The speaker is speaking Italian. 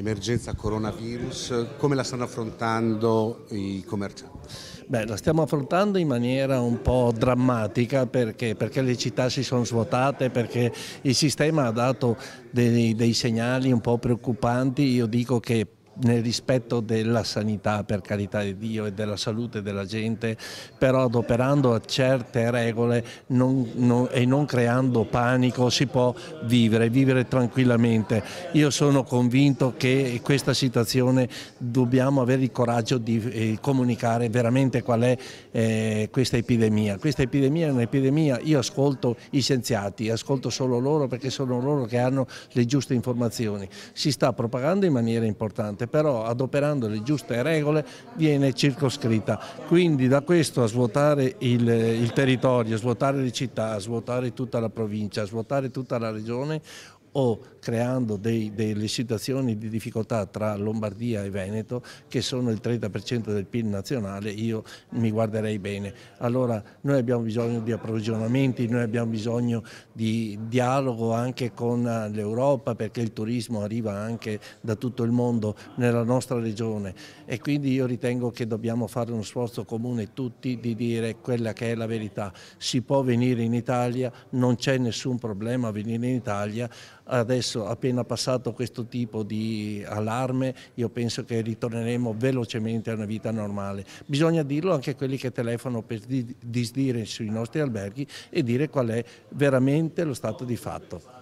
emergenza coronavirus, come la stanno affrontando i commercianti? Beh, la stiamo affrontando in maniera un po' drammatica perché, perché le città si sono svuotate, perché il sistema ha dato dei, dei segnali un po' preoccupanti. Io dico che nel rispetto della sanità per carità di Dio e della salute della gente, però adoperando certe regole non, non, e non creando panico si può vivere, vivere tranquillamente. Io sono convinto che questa situazione dobbiamo avere il coraggio di eh, comunicare veramente qual è eh, questa epidemia. Questa epidemia è un'epidemia, io ascolto i scienziati, ascolto solo loro perché sono loro che hanno le giuste informazioni. Si sta propagando in maniera importante, però adoperando le giuste regole viene circoscritta. Quindi da questo a svuotare il, il territorio, a svuotare le città, a svuotare tutta la provincia, a svuotare tutta la regione, o creando dei, delle situazioni di difficoltà tra Lombardia e Veneto che sono il 30% del PIL nazionale, io mi guarderei bene. Allora noi abbiamo bisogno di approvvigionamenti, noi abbiamo bisogno di dialogo anche con l'Europa perché il turismo arriva anche da tutto il mondo nella nostra regione e quindi io ritengo che dobbiamo fare uno sforzo comune tutti di dire quella che è la verità. Si può venire in Italia, non c'è nessun problema a venire in Italia, adesso appena passato questo tipo di allarme io penso che ritorneremo velocemente a una vita normale. Bisogna dirlo anche a quelli che telefonano per disdire sui nostri alberghi e dire qual è veramente lo stato di fatto.